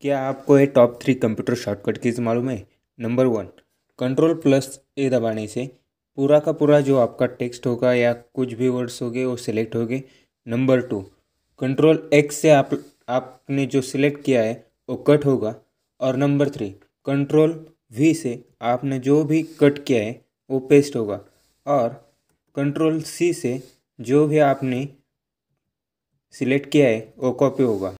क्या आपको ये top three computer shortcut keys मालूम है number one control plus A दबाने से पूरा का पूरा जो आपका टेक्स्ट होगा या कुछ भी वर्ड्स होंगे वो सिलेक्ट होंगे नंबर टू कंट्रोल एक्स से आप आपने जो सिलेक्ट किया है वो कट होगा और नंबर थ्री कंट्रोल वी से आपने जो भी कट किया है वो पेस्ट होगा और कंट्रोल सी से जो भी आपने सिलेक्ट किया है वो कॉपी होगा